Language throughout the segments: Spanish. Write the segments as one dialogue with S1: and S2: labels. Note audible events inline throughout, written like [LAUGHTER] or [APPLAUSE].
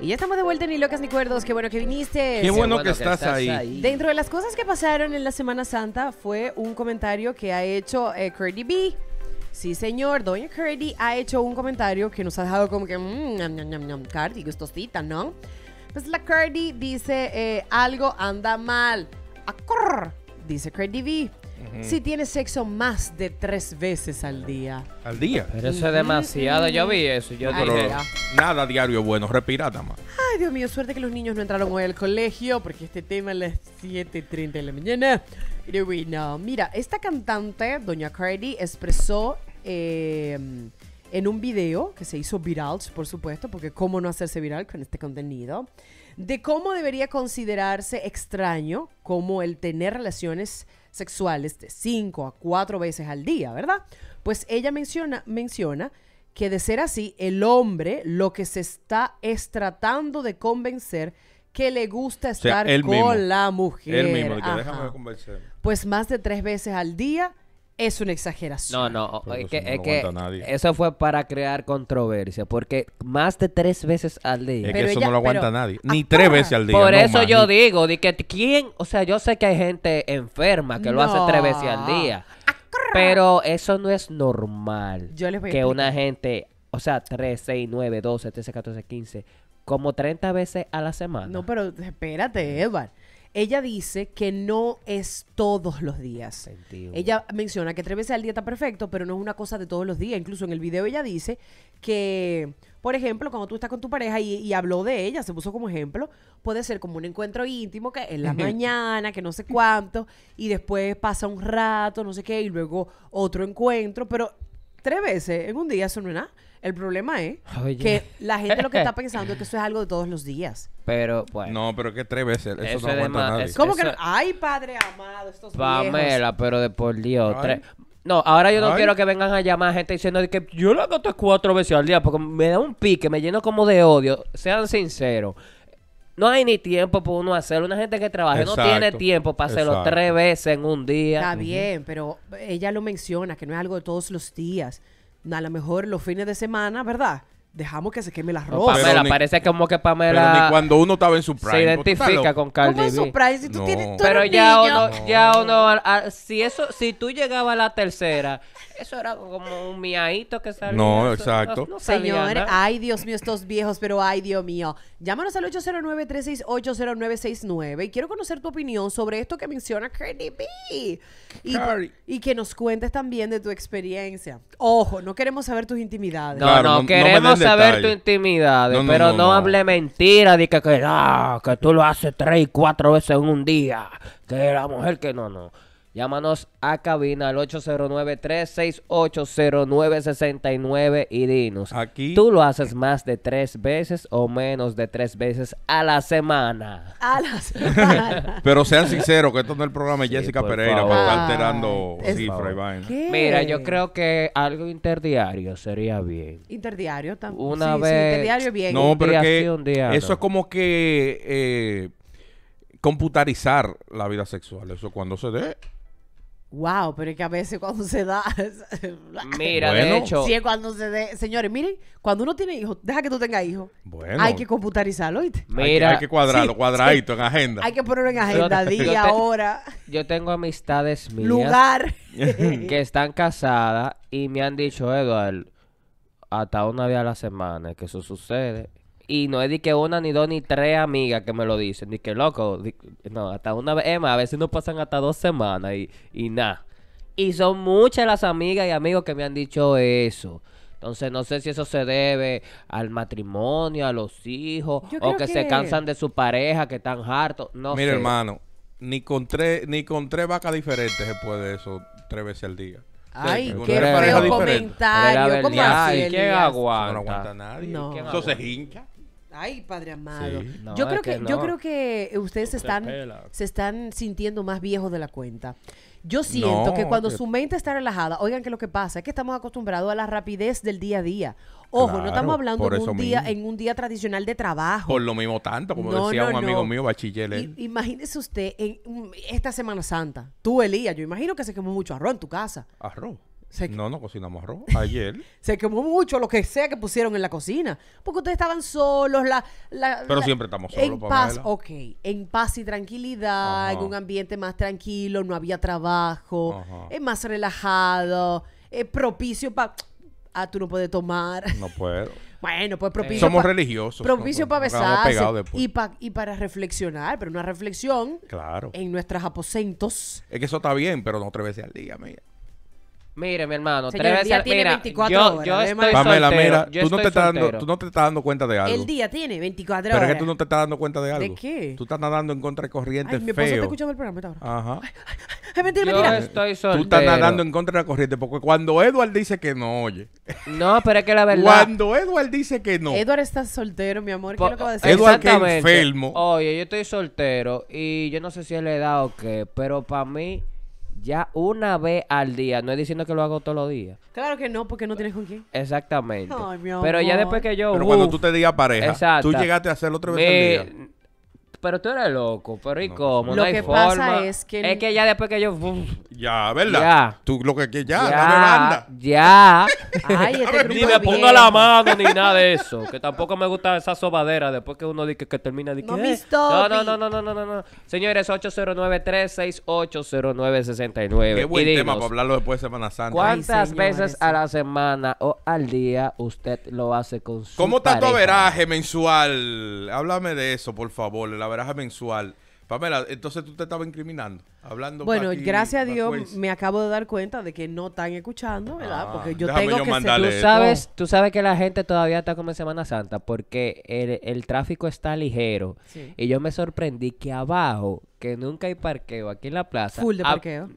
S1: Y ya estamos de vuelta en Ni Locas Ni Cuerdos. Qué bueno que viniste. Qué bueno, que, estás, ahí. Dentro de las cosas que pasaron en la Semana Santa fue un comentario que ha hecho eh, Curdy B. Sí, señor. Doña Curdy ha hecho un comentario que nos ha dejado como que... Mmm, gustosita, ¿no? Pues la Curdy dice eh, algo anda mal. dice Curdy B si tiene sexo más de tres veces al día.
S2: Al día. Pero eso es demasiado. Yo vi eso. Yo ah". nada diario bueno, respira más.
S1: Ay, Dios mío, suerte que los niños no entraron hoy al colegio, porque este tema es las 7.30 de la mañana. mira, esta cantante, Doña Cardi, expresó em, en un video que se hizo viral, por supuesto, porque cómo no hacerse viral con este contenido de cómo debería considerarse extraño como el tener relaciones sexuales de cinco a cuatro veces al día, ¿verdad? Pues ella menciona, menciona que de ser así, el hombre lo que se está es tratando de convencer que le gusta estar con la mujer. Él mismo, déjame convencer. Pues más de tres veces al día es una exageración. No, no, es
S3: que, eso fue para crear controversia, porque más de tres veces al día. Es que eso no lo aguanta nadie, ni tres veces al día. Por eso yo digo, de que quién, o sea, yo sé que hay gente enferma que lo hace tres veces al día. Pero eso no es normal. Yo les que una gente, o sea, tres, seis, nueve, doce, trece, catorce, quince. como treinta veces a la semana. No,
S1: pero espérate, Edward. Ella dice que no es todos los días. Ella menciona que tres veces al día está perfecto, pero no es una cosa de todos los días. Incluso en el video ella dice que, por ejemplo, cuando tú estás con tu pareja y, y habló de ella, se puso como ejemplo, puede ser como un encuentro íntimo que en la mañana, que no sé cuánto, y después pasa un rato, no sé qué, y luego otro encuentro, pero tres veces en un día eso no es nada. El problema es que la gente lo que está [LAUGHS] pensando es que eso es algo de todos los días.
S3: Pero, bueno. No, pero que tres veces. Eso, no Es, ¿Cómo que no?
S1: Ay, padre amado, estos Pamela,
S3: pero de por Dios. Tres... No, ahora yo no quiero que vengan a llamar a gente diciendo que yo lo hago cuatro veces al día porque me da un pique, me lleno como de odio. Sean sinceros. No hay ni tiempo para uno hacerlo. Una gente que trabaja no tiene tiempo para hacerlo tres veces en un día. Está bien,
S1: pero ella lo menciona, que no es algo de todos los días a lo mejor los fines de semana, ¿verdad? dejamos que se queme la ropa. Pamela, parece como que Pamela. Pero ni cuando uno estaba en su Se identifica con Cardi ¿Cómo Si tú tienes tú Pero
S3: ya o uno, ya uno si eso, si tú llegabas a la tercera, eso era como un miaíto que salía.
S2: No, exacto. Señores,
S1: ay Dios mío, estos viejos, pero ay Dios mío. Llámanos al 809-368-0969 y quiero conocer tu opinión sobre esto que menciona Cardi B. Y, que nos cuentes también de tu experiencia. Ojo, no queremos saber tus intimidades. No, no, queremos saber tu intimidad, pero no,
S3: hable mentira de que, que, ah, que tú lo haces tres y cuatro veces en un día, que la mujer que no, no. Llámanos a cabina al 809-368-0969 y dinos. Aquí. Tú lo haces más de tres veces o menos de tres veces a la semana.
S1: A la semana.
S3: [LAUGHS] Pero sean sinceros, que esto no es el programa de Jessica Pereira para estar alterando ah, cifras y vainas. Mira, yo creo que algo interdiario sería bien.
S1: Interdiario también. Una
S3: vez. interdiario bien. No, pero que eso
S2: es como que. Eh, computarizar la vida sexual. Eso cuando se dé,
S1: Wow, pero es que a veces cuando se da. [LAUGHS] Mira, de hecho. Si cuando se dé, Señores, miren, cuando uno tiene hijos, deja que tú tengas hijos. Bueno. Hay que computarizarlo, ¿oíste? Mira.
S2: Hay, que, cuadrarlo, cuadradito, en agenda.
S1: Hay que ponerlo en agenda, día, hora.
S3: Yo tengo amistades mías. Lugar. [LAUGHS] que están casadas y me han dicho, Eduardo, hasta una vez a la semana que eso sucede y no es de que una, ni dos, ni tres amigas que me lo dicen. Ni que loco, no, hasta una vez, más a veces no pasan hasta dos semanas y, nada. Y son muchas las amigas y amigos que me han dicho eso. Entonces no sé si eso se debe al matrimonio, a los hijos, o que, se cansan de su pareja, que están hartos. No Mira, hermano, ni con
S2: tres, ni con tres vacas diferentes se puede eso tres veces al día. Ay, qué feo comentario. ¿quién aguanta? nadie. Eso se hincha.
S1: Ay, padre amado. yo creo que, yo creo que ustedes se están, se están sintiendo más viejos de la cuenta. Yo siento que cuando su mente está relajada, oigan que lo que pasa es que estamos acostumbrados a la rapidez del día a día. Ojo, no estamos hablando en un, día, en un día tradicional de trabajo.
S2: Por lo mismo tanto, como decía un amigo mío, bachiller.
S1: Imagínese usted mm, esta Semana Santa. Tú, Elías, yo imagino que se quemó mucho arroz en tu casa.
S2: Arroz no, no cocinamos
S1: arroz. [LAUGHS] Ayer. se quemó mucho lo que sea que pusieron en la cocina. Porque ustedes estaban solos. La, la Pero siempre estamos solos. En paz, ok. En paz y tranquilidad, en un ambiente más tranquilo, no había trabajo, es más relajado, es propicio para... Ah, tú no puedes tomar. No puedo. [LAUGHS] Bueno, pues propicio. Eh. somos religiosos. Propicio para besar y, y, para reflexionar, pero una reflexión. Claro. En nuestros aposentos.
S2: Es que eso está bien, pero no tres veces al día, mira.
S3: Mire, mi hermano, el día tiene 24 horas,
S1: Pamela,
S2: mira, yo tú no, te estás dando, tú no te estás dando cuenta de algo. El
S1: día tiene 24 horas Pero es que tú no te estás dando cuenta de algo. ¿De qué?
S2: Tú estás nadando en contra de corriente Ay, mi esposo está escuchando el programa ahora. Ajá. Es mentira, Yo mentira. estoy Tú estás nadando en contra de corriente porque cuando Edward dice que no oye, No, pero es que la verdad. cuando Edward dice que no,
S1: Edward está soltero, mi amor. ¿Qué es lo que va a
S3: decir? Edward, enfermo. Oye, yo estoy soltero y yo no sé si es la edad o qué, pero para mí ya una vez al día. No es diciendo que lo hago todos los días.
S1: Claro que no, porque no tienes con quién.
S3: Exactamente. Pero ya después que yo. Pero cuando tú te digas pareja, exacto. tú llegaste a hacerlo otra vez al día. Pero tú eres loco, pero ¿y cómo? Lo que pasa es que... Es que ya después que yo... Ya, ¿verdad? Ya. Tú lo que... ya, ya, Ya. [LAUGHS] Ay, este ni me pongo la mano ni nada de eso. Que tampoco me gusta esa sobadera después que uno dice que, termina de... No, eh. no, no, no, no, no, no, no. Señores, 809-368-0969. Qué buen tema para hablarlo después de Semana Santa. ¿Cuántas veces a la semana o al día usted lo hace con su ¿Cómo está tu
S2: averaje mensual? Háblame de eso, por favor. La baraja mensual. Pamela, entonces tú te estabas incriminando, hablando. Bueno, gracias a Dios
S1: me acabo de dar cuenta de que no están escuchando, ¿verdad? Ah, porque yo tengo que ser, tú sabes,
S3: tú sabes que la gente todavía está como en Semana Santa porque el, tráfico está ligero y yo me sorprendí que abajo, que nunca hay parqueo aquí en la plaza. Full de parqueo.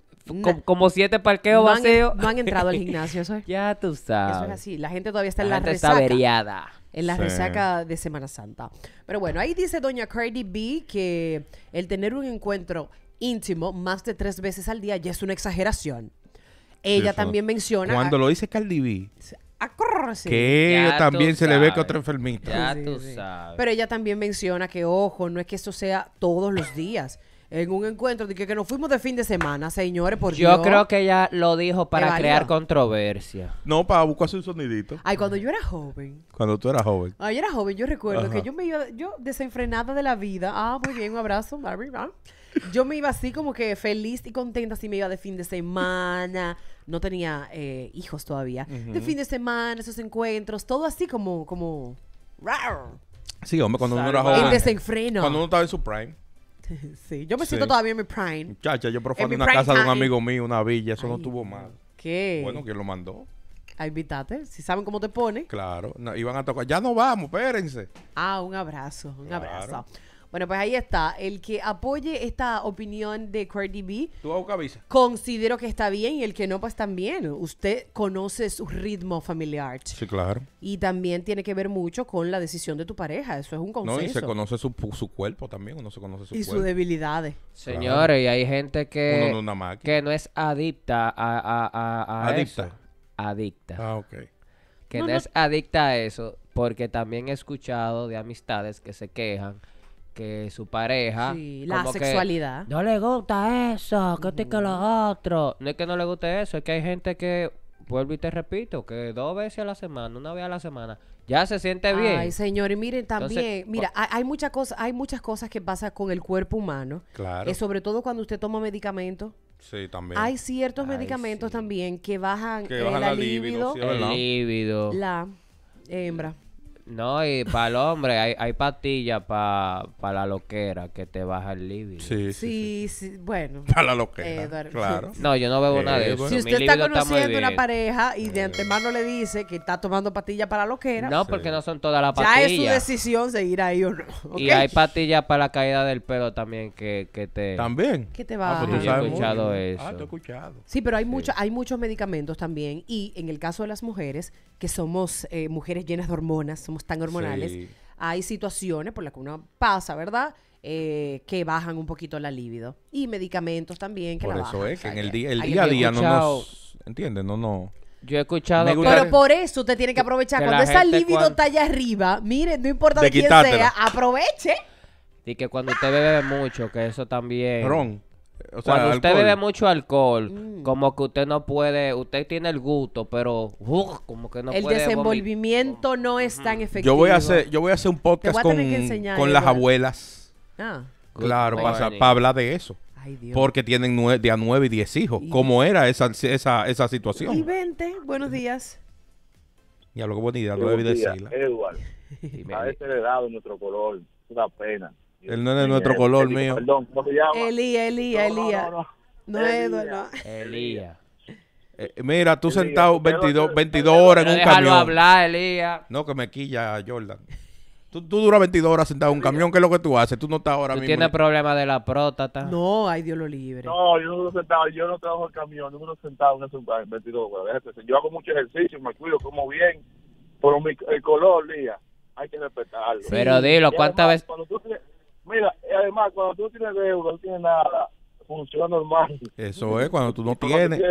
S3: Como, siete parqueos vacíos. no han entrado al [LAUGHS] gimnasio, eso ya tú sabes. Eso es así. La gente todavía está la en la gente Está en la resaca
S1: de Semana Santa. Pero bueno, ahí dice doña Cardi B que el tener un encuentro íntimo más de tres veces al día ya es una exageración. Ella también menciona... Cuando lo dice
S2: Cardi B. Ah, que también se le ve que otra enfermita. tú sabes.
S1: Pero ella también menciona que, ojo, no es que esto sea todos los días en un encuentro de que, que nos fuimos de fin de semana, señores, por Yo creo que ella lo dijo para crear
S3: controversia.
S2: No, para buscarse un sonidito.
S1: Ay, cuando yo era joven.
S2: Cuando tú eras joven.
S1: Ay, era joven, yo recuerdo que yo me iba, yo desenfrenada de la vida. Ah, muy bien, un abrazo, Barbie, Yo me iba así como que feliz y contenta, así me iba de fin de semana. No tenía eh, hijos todavía. De fin de semana, esos encuentros, todo así como, como.
S2: Sí, hombre, cuando uno era joven. En desenfreno. Cuando uno estaba en su prime. [LAUGHS] sí, yo me siento todavía en mi prime. Muchacha, yo profané una casa de un amigo mío, una villa, eso no estuvo mal.
S1: ¿Qué? Bueno,
S2: ¿quién lo mandó.
S1: A invitate, si saben cómo te pone.
S2: Claro, iban a tocar. Ya no vamos, espérense.
S1: Ah, un abrazo, un abrazo. Bueno, pues ahí está. El que apoye esta opinión de Cardi B. Tú Considero que está bien y el que no, pues también. Usted conoce su ritmo familiar. Sí, claro. Y también tiene que ver mucho con la decisión de tu pareja. Eso es un consenso. No, y se conoce
S2: su, cuerpo también. Uno se conoce su y sus debilidades.
S1: Señores,
S3: y hay gente que, no, que no es adicta a, a, Adicta. Adicta. Ah, ok. Que no, es adicta a eso porque también he escuchado de amistades que se quejan que su pareja. la sexualidad. no le gusta
S1: eso, que te que lo mm.
S3: otro. No es que no le guste eso, es que hay gente que, vuelvo y te repito, que dos veces a la semana, una vez a la semana, ya se siente bien. Ay, señor,
S1: y miren también, pues mira, hay, muchas cosas, hay muchas cosas que pasan con el cuerpo humano. Claro. Eh, sobre todo cuando usted toma medicamentos.
S3: Sí, también. Hay ciertos medicamentos
S1: también que bajan, eh, el libido. La hembra.
S3: No, y para el hombre hay, patillas pastillas para la loquera que te baja el libido. Sí,
S1: sí, bueno. [LAUGHS] Para la loquera, claro. No, yo no bebo eh, nada de eso. Si usted está conociendo una pareja y de eh. antemano le dice que está tomando patillas para la loquera. No, porque
S3: no son todas las patillas. Ya es su
S1: decisión seguir ahí o no. Y hay
S3: patillas para la caída del pelo también que, que te... ¿También? Que te ah, baja. Ah, pues he escuchado eso. Ah, te he escuchado.
S1: Sí, pero hay, mucho, hay muchos medicamentos también. Y en el caso de las mujeres, que somos eh, mujeres llenas de hormonas, tan hormonales, hay situaciones por las que uno pasa, ¿verdad? Eh, que bajan un poquito la libido. Y medicamentos también que la bajan. Por
S2: eso es, que en el día, a día no nos... ¿Entiendes? No, no.
S3: Yo he escuchado. Pero
S1: por eso te tiene que aprovechar. cuando esa libido está allá arriba, miren, no importa de quién sea, aproveche.
S3: Y que cuando usted bebe mucho, que eso también. Ron. Cuando usted bebe mucho alcohol, mm. como que usted no puede, usted tiene el gusto, pero como que no el puede. El
S1: desenvolvimiento no es tan efectivo. Yo voy a hacer, yo voy a hacer un podcast con, las
S2: abuelas. Ah. Claro, para, hablar de eso. Porque tienen nueve, de a nueve y diez hijos. ¿Cómo era esa, esa, esa situación? Y
S1: vente, buenos días.
S2: Ya lo que nueve y de
S1: igual. [LAUGHS] a este le dado nuestro color, una pena.
S2: Él no es de nuestro color mío.
S1: Perdón, ¿cómo se llama? Elía, Elía, Elía. No, es no,
S3: Elía.
S2: Eh, eh, mira, tú sentado 22, horas en un camión. déjalo camión. hablar, Elía. No, que me quilla Jordan. Tú, tú duras 22 horas sentado en un camión, ¿qué es lo que tú haces? Tú no estás ahora ¿Tú tienes
S3: problemas de la prótata. No, ay, Dios lo libre. No, yo no sentado, yo no trabajo en camión, yo sentado en 22 Yo hago mucho
S2: ejercicio, me cuido, como bien, pero mi, el color, Lía, hay que respetarlo. Pero dilo, ¿cuántas veces? Mira, además, cuando tú tienes deuda, no tienes nada, funciona
S1: normal. Eso es, cuando tú no tienes.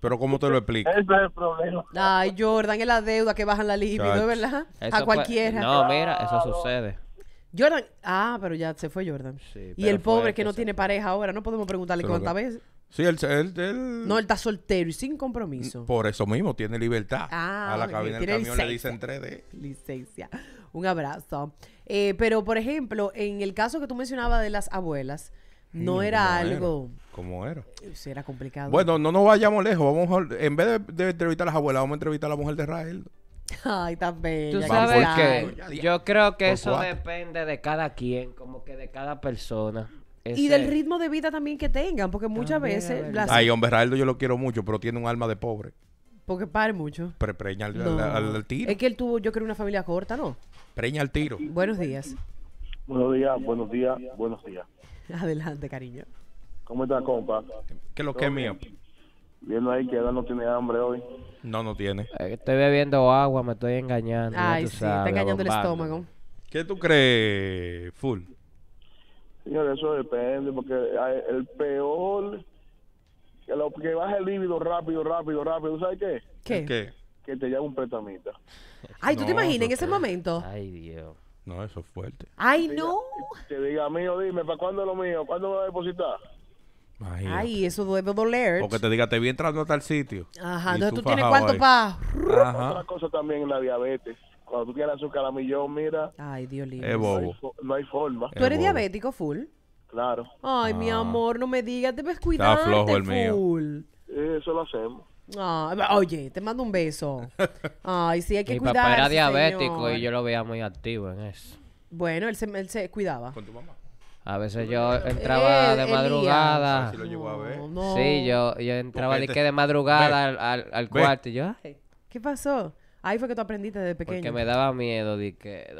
S2: Pero ¿cómo te lo explico? Ese es el
S1: problema. Ay, Jordan, es la deuda que bajan la libido, ¿verdad? a cualquiera. No, mira, eso sucede. Jordan, ah, pero ya se fue Jordan. y el pobre que no tiene pareja ahora, no podemos preguntarle cuántas veces.
S2: No,
S1: él está soltero y sin compromiso.
S2: Por eso mismo, tiene libertad. Ah, a la cabina del camión licencia. le dicen 3D.
S1: Licencia. Un abrazo. Eh, pero, por ejemplo, en el caso que tú mencionabas de las abuelas, no, era algo... ¿Cómo era? Sí, era complicado. Bueno,
S2: no nos vayamos lejos. Vamos En vez de, entrevistar
S3: a las abuelas, vamos a entrevistar a la
S2: mujer de Rael.
S1: Ay, tan ¿Tú
S2: sabes
S3: qué? Yo creo que eso depende de cada quien, como que de cada persona. Y del
S1: ritmo de vida también que tengan, porque muchas veces... Las... Ay,
S2: hombre, Raldo yo lo quiero mucho, pero tiene un alma de pobre.
S1: Porque pare mucho.
S2: Pre preña al, tiro. Es
S1: que él tuvo, yo creo, una familia corta, ¿no?
S2: Preña al tiro.
S1: Buenos días.
S2: Buenos días, buenos días, buenos días.
S1: [LAUGHS] Adelante, cariño.
S2: ¿Cómo está, compa? ¿Qué lo que es mío? Viendo ahí que no tiene hambre hoy.
S3: No, no tiene. Eh, estoy bebiendo agua, me estoy engañando. Ay, sí, está engañando el estómago. ¿Qué tú crees,
S2: Full? Señor, eso depende, porque ah, el peor, que, lo, que baja el líbido rápido, rápido, rápido, ¿sabes qué? ¿Qué? Que te llevan un pretamita. Ay, ¿tú te imaginas en ese momento?
S3: Ay, Dios.
S2: No, eso es fuerte. Ay, no. Te diga, mío, dime, ¿para cuándo lo mío? ¿Cuándo me va a depositar? Ay,
S1: eso debe doler. Porque
S2: te diga, te vi entrando a tal sitio. Ajá, entonces tú, tienes cuánto para...
S1: Otra
S2: cosa también es la diabetes cuando tú quieras azúcar a mira. Ay,
S1: Dios mío. Es bobo. No hay, forma. ¿Tú eres diabético full? Claro. Ay, mi ah. amor, no me digas, debes cuidarte Está flojo el full.
S2: Mío.
S1: Eso lo hacemos. Ah, oye, te mando un beso. [LAUGHS] Ay, sí, hay que cuidar. Mi papá era diabético y
S3: yo lo veía muy activo en
S1: eso. Bueno, él se, él se cuidaba. ¿Con tu mamá?
S3: A veces yo entraba eh, de madrugada. Ah, no. Sí, yo, yo entraba de, que de madrugada al, al, cuarto y yo,
S1: ay, ¿qué pasó? Ahí fue que tú aprendiste desde pequeño. Porque me
S3: daba miedo de que...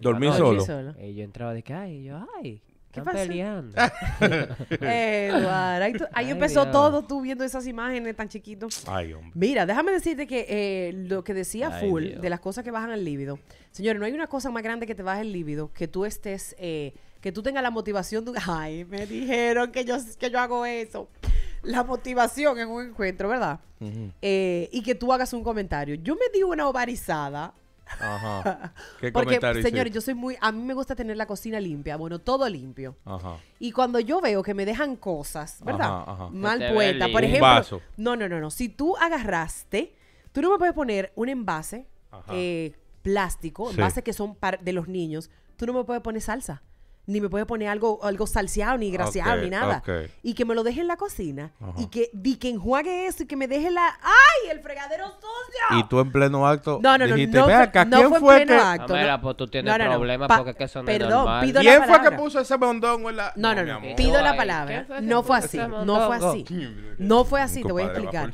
S3: Dormí solo. Y yo entraba de que, ay, yo, ay, ¿Qué Están pasó? [LAUGHS] Eduardo, ahí, empezó todo
S1: tú viendo esas imágenes tan chiquitos. Ay, hombre. Mira, déjame decirte que eh, lo que decía Full de las cosas que bajan el líbido. Señores, no hay una cosa más grande que te baje el líbido que tú estés, eh, que tú tengas la motivación de... [LAUGHS] Ay, me dijeron que yo, que yo hago eso la motivación en un encuentro, ¿verdad? Eh, y que tú hagas un comentario. Yo me di una ovarizada.
S2: Ajá. [LAUGHS] ¿Qué Porque, señores, yo
S1: soy muy. A mí me gusta tener la cocina limpia. Bueno, todo limpio. Ajá. Y cuando yo veo que me dejan cosas, ¿verdad? Mal puesta. Por ejemplo. No, no, no, no. Si tú agarraste, tú no me puedes poner un envase eh, plástico, sí. envases que son de los niños. Tú no me puedes poner salsa ni me puede poner algo, algo salseado, ni graseado, ni nada. Y que me lo deje en la cocina. Y que, di que enjuague eso y que me deje la. ¡Ay! ¡El fregadero
S2: sucio! Y tú en pleno acto. No, no, no. Dijiste, no, Ve acá, no ¿quién fue, que... No,
S3: pues tú tienes no,
S1: problemas porque eso no Perdón, ¿Quién fue que puso ese mondongo en la.? No, no, no. Pido la palabra. No fue así. No fue así. No fue así, te voy a explicar.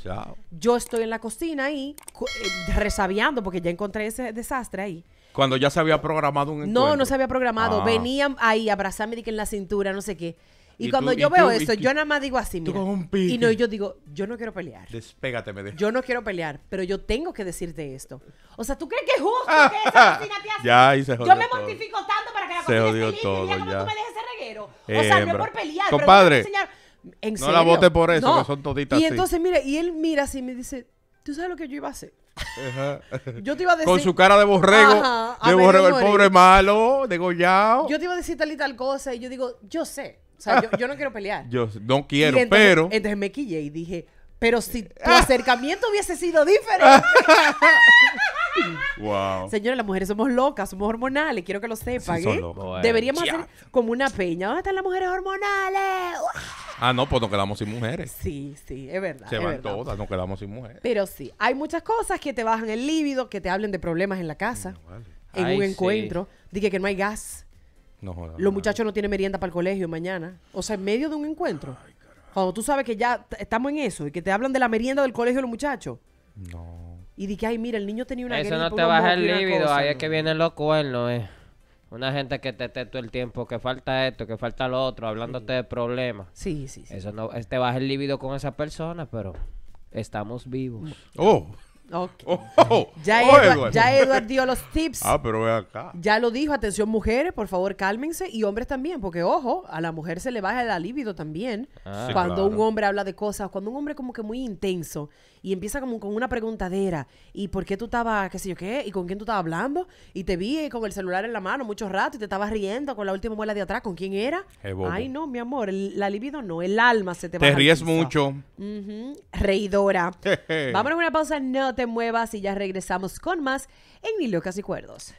S1: Yo estoy en la cocina ahí, eh, resabiando, porque ya encontré ese desastre ahí
S2: cuando ya se había programado un encuentro. No, no se había programado. Venía
S1: ah. Venían ahí a abrazarme en la cintura, no sé qué.
S2: Y, cuando yo veo eso, yo
S1: nada más digo así, mira. Tú un Y no, yo digo, yo no quiero pelear.
S2: Despégate, me dejo.
S1: Yo no quiero pelear, pero yo tengo que decirte esto. O sea, ¿tú crees que es justo que ah, esa ah. te hace? Ya, y se jodió Yo me todo. mortifico tanto para que la cocina se jodió todo, me dejes ese reguero. o sea, no es por pelear, Compadre, ¿En serio? No la votes por eso, que son toditas Y entonces, mira, y él mira así y me dice, ¿tú sabes lo que yo iba a hacer?
S2: Yo te iba a decir. Con su cara de borrego. de borrego, el pobre malo, de degollado.
S1: Yo te iba a decir tal y tal cosa. Y yo digo, yo sé. O sea, yo, no quiero pelear. [LAUGHS]
S2: Yo no quiero, pero.
S1: Entonces me quillé y dije, pero si tu [LAUGHS] acercamiento hubiese sido diferente. [LAUGHS] Wow. Señores, las mujeres somos locas, somos hormonales, quiero que lo sepan. ¿eh? Deberíamos hacer como una peña. ¿Dónde están las mujeres hormonales?
S2: Ah, no, pues nos quedamos sin mujeres.
S1: Sí, sí, es verdad. Se van todas, nos quedamos sin mujeres. Pero sí, hay muchas cosas que te bajan el líbido, que te hablen de problemas en la casa, mm, en un encuentro. Dije que no hay gas, No los muchachos no tienen merienda para el colegio mañana. O sea, en medio de un encuentro. Cuando tú sabes que ya estamos en eso y que te hablan de la merienda del colegio de los muchachos. No y dije, ay, mira, el niño tenía una Eso no te baja el líbido, ahí es
S3: que vienen los cuernos, eh. Una gente que te, te todo el tiempo, que falta esto, que falta lo otro, hablándote de problemas. Sí, sí, sí. Eso no, te baja el líbido con esa persona, pero estamos vivos. Oh.
S1: Okay. Oh, ya, oh, dio los tips. Ah, pero ve acá. Ya lo dijo. Atención, mujeres, por favor, cálmense. Y hombres también, porque ojo, a la mujer se le baja la libido también. Ah, cuando un hombre habla de cosas, cuando un hombre como que muy intenso y empieza como con una preguntadera. ¿Y por qué tú estabas, qué sé yo qué? ¿Y con quién tú estabas hablando? Y te vi eh, con el celular en la mano mucho rato y te estabas riendo con la última muela de atrás. ¿Con quién era? Ay, no, mi amor. El, la libido no, el alma se te, Te ríes mucho. Reidora. [LAUGHS] Vámonos a una pausa. No te muevas y ya regresamos con más en Mil Locas y Cuerdos.